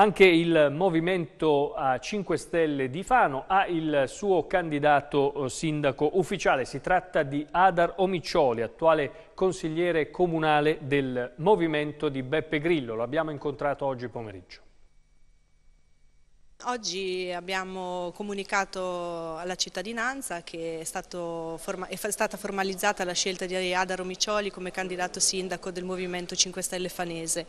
Anche il Movimento 5 Stelle di Fano ha il suo candidato eh, sindaco ufficiale. Si tratta di Adar Omiccioli, attuale consigliere comunale del Movimento di Beppe Grillo. Lo abbiamo incontrato oggi pomeriggio. Oggi abbiamo comunicato alla cittadinanza che è, stato, è, stata formalizzata la scelta di Adaro Micioli come candidato sindaco del Movimento 5 Stelle Fanese.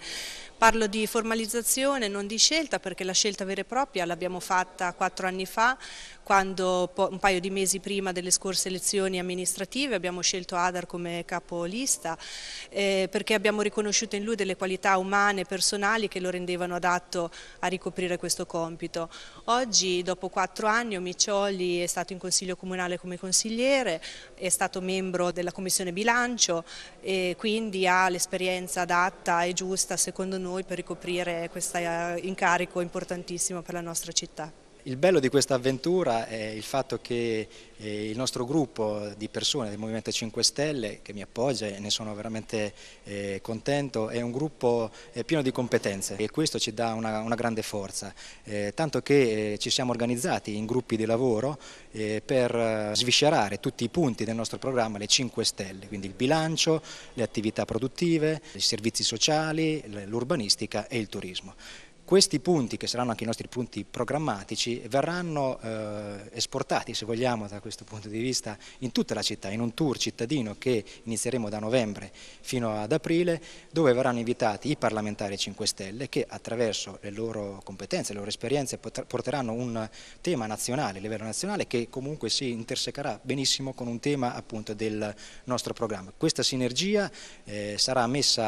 Parlo di formalizzazione, non di scelta, perché la scelta vera e propria l'abbiamo fatta quattro anni fa, quando un paio di mesi prima delle scorse elezioni amministrative abbiamo scelto Adar come capolista, eh, perché abbiamo riconosciuto in lui delle qualità umane e personali che lo rendevano adatto a ricoprire questo compito partito. Oggi, dopo quattro anni, Omicioli è stato in Consiglio Comunale come consigliere, è stato membro della Commissione Bilancio e quindi ha l'esperienza adatta e giusta, secondo noi, per ricoprire questo eh, incarico importantissimo per la nostra città. Il bello di questa avventura è il fatto che eh, il nostro gruppo di persone del Movimento 5 Stelle che mi appoggia e ne sono veramente eh, contento è un gruppo eh, pieno di competenze e questo ci dà una, una grande forza, tanto che ci siamo organizzati in gruppi di lavoro per sviscerare tutti i punti del nostro programma, le 5 Stelle, quindi il bilancio, le attività produttive, i servizi sociali, l'urbanistica e il turismo questi punti, che saranno anche i nostri punti programmatici, verranno eh, esportati, se vogliamo, da questo punto di vista, in tutta la città, in un tour cittadino che inizieremo da novembre fino ad aprile, dove verranno invitati i parlamentari 5 Stelle che attraverso le loro competenze, le loro esperienze porteranno un tema nazionale, a livello nazionale, che comunque si intersecherà benissimo con un tema appunto del nostro programma. Questa sinergia eh, sarà messa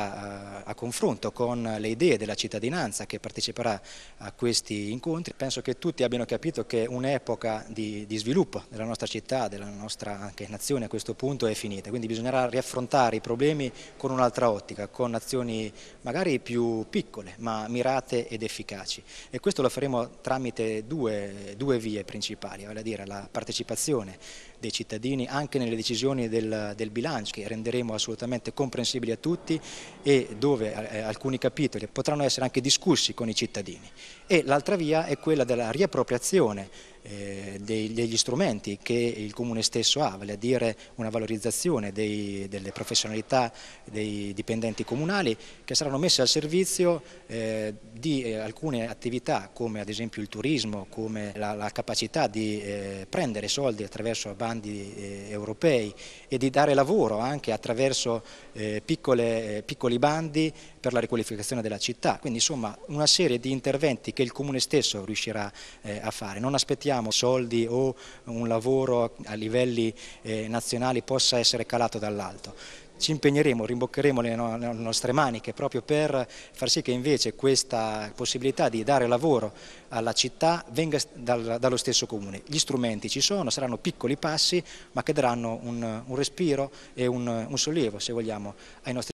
eh, a confronto con le idee della cittadinanza che parteciperà parteciperà a questi incontri. Penso che tutti abbiano capito che un'epoca di, di, sviluppo della nostra città, della nostra nazione a questo punto è finita, quindi bisognerà riaffrontare i problemi con un'altra ottica, con azioni magari più piccole ma mirate ed efficaci e questo lo faremo tramite due, due vie principali, vale a dire la partecipazione dei cittadini anche nelle decisioni del, del bilancio che renderemo assolutamente comprensibili a tutti e dove eh, alcuni capitoli potranno essere anche discussi con i cittadini e l'altra via è quella della riappropriazione eh, dei, degli strumenti che il Comune stesso ha, vale a dire una valorizzazione dei, delle professionalità dei dipendenti comunali che saranno messe al servizio eh, di eh, alcune attività come ad esempio il turismo, come la, la capacità di eh, prendere soldi attraverso bandi eh, europei e di dare lavoro anche attraverso eh, piccole, piccoli bandi per la riqualificazione della città, quindi insomma una serie di interventi che il Comune stesso riuscirà a fare. Non aspettiamo pensiamo soldi o un lavoro a livelli eh, nazionali possa essere calato dall'alto ci impegneremo, rimboccheremo le, nostre maniche proprio per far sì che invece questa possibilità di dare lavoro alla città venga dallo stesso comune. Gli strumenti ci sono, saranno piccoli passi ma che daranno un, respiro e un sollievo se vogliamo ai nostri